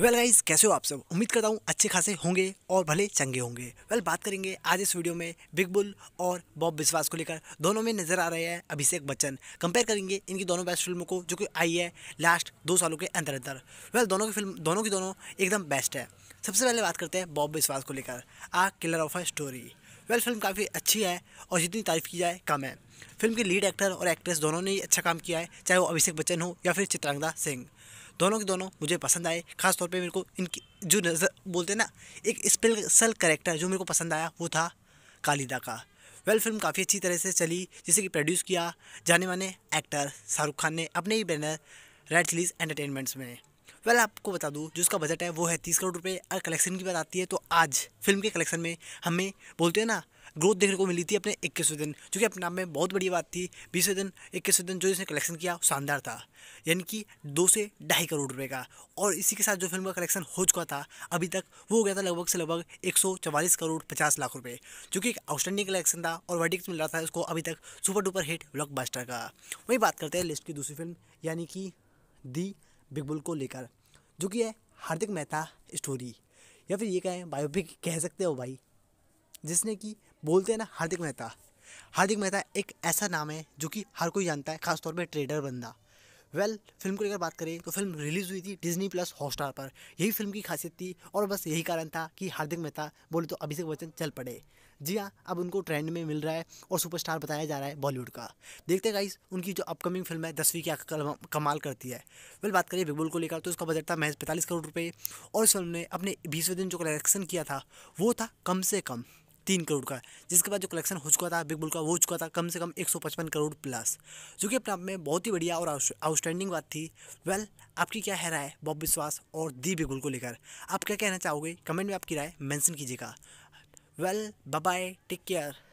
well guys कैसे हो आप सब उम्मीद करता हूँ अच्छे खासे होंगे और भले चंगे होंगे वेल well, बात करेंगे आज इस वीडियो में बिग बुल और बॉब विश्वास को लेकर दोनों में नज़र आ रहे हैं अभिषेक बच्चन कंपेयर करेंगे इनकी दोनों बेस्ट फिल्मों को जो कि आई है लास्ट दो सालों के अंदर अंदर वेल well, दोनों की फिल्म दोनों की दोनों एकदम बेस्ट है सबसे पहले बात करते हैं बॉब विश्वास को लेकर a killer of a story well film काफ़ी अच्छी है और जितनी तारीफ की जाए कम है फिल्म के लीड एक्टर और एक्ट्रेस दोनों ने अच्छा काम किया है चाहे वो अभिषेक बच्चन हो या फिर चित्रांगदा सिंह दोनों के दोनों मुझे पसंद आए खास तौर पे मेरे को इनकी जो नज़र बोलते हैं ना एक स्पेशल करेक्टर जो मेरे को पसंद आया वो था कालिदा का वेल फिल्म काफ़ी अच्छी तरह से चली जिसे कि प्रोड्यूस किया जाने माने एक्टर शाहरुख खान ने अपने ही बैनर रेड चिलीज एंटरटेनमेंट्स में वेल आपको बता दूँ जो उसका बजट है वो है तीस करोड़ रुपये अगर कलेक्शन की बात आती है तो आज फिल्म के कलेक्शन में हमें बोलते हैं ना ग्रोथ देखने को मिली थी अपने इक्कीसवें दिन जो कि अपने नाम में बहुत बड़ी बात थी बीसवें दिन इक्कीसवें दिन जो इसने कलेक्शन किया शानदार था यानी कि दो से ढाई करोड़ रुपये का और इसी के साथ जो फिल्म का कलेक्शन हो चुका था अभी तक वो हो गया था लगभग से लगभग एक करोड़ पचास लाख रुपये जो कि एक आउटस्टैंडिंग कलेक्शन था और वर्डिक्स मिल रहा था उसको अभी तक सुपर डुपर हिट ब्लॉक का वही बात करते हैं लिस्ट की दूसरी फिल्म यानी कि दी बिग बुल को लेकर जो कि है हार्दिक मेहता स्टोरी या फिर ये कहें बायोपिक कह सकते हो भाई जिसने कि बोलते हैं ना हार्दिक मेहता हार्दिक मेहता एक ऐसा नाम है जो कि हर कोई जानता है खासतौर पर ट्रेडर बंदा वेल well, फिल्म को लेकर बात करें तो फिल्म रिलीज़ हुई थी डिज्नी प्लस हॉटस्टार पर यही फिल्म की खासियत थी और बस यही कारण था कि हार्दिक मेहता बोले तो अभिषेक बच्चन चल पड़े जी हाँ अब उनको ट्रेंड में मिल रहा है और सुपरस्टार बताया जा रहा है बॉलीवुड का देखते गाइस उनकी जो अपकमिंग फिल्म है दसवीं क्या कमाल करती है वेल बात करिए बिगबुल को लेकर तो उसका बजट था महज पैंतालीस करोड़ रुपये और इस फिल्म ने अपने बीसवें दिन जो कलेक्शन किया था वो था कम से कम तीन करोड़ का जिसके बाद जो कलेक्शन हो चुका था बिग बुल का वो हो चुका था कम से कम एक सौ पचपन करोड़ प्लस जो कि अपने आप में बहुत ही बढ़िया और आउटस्टैंडिंग बात थी वेल आपकी क्या है राय बॉब विश्वास और दी बिग बुल को लेकर आप क्या कहना चाहोगे कमेंट में आपकी राय मैंसन कीजिएगा वेल बाय टेक केयर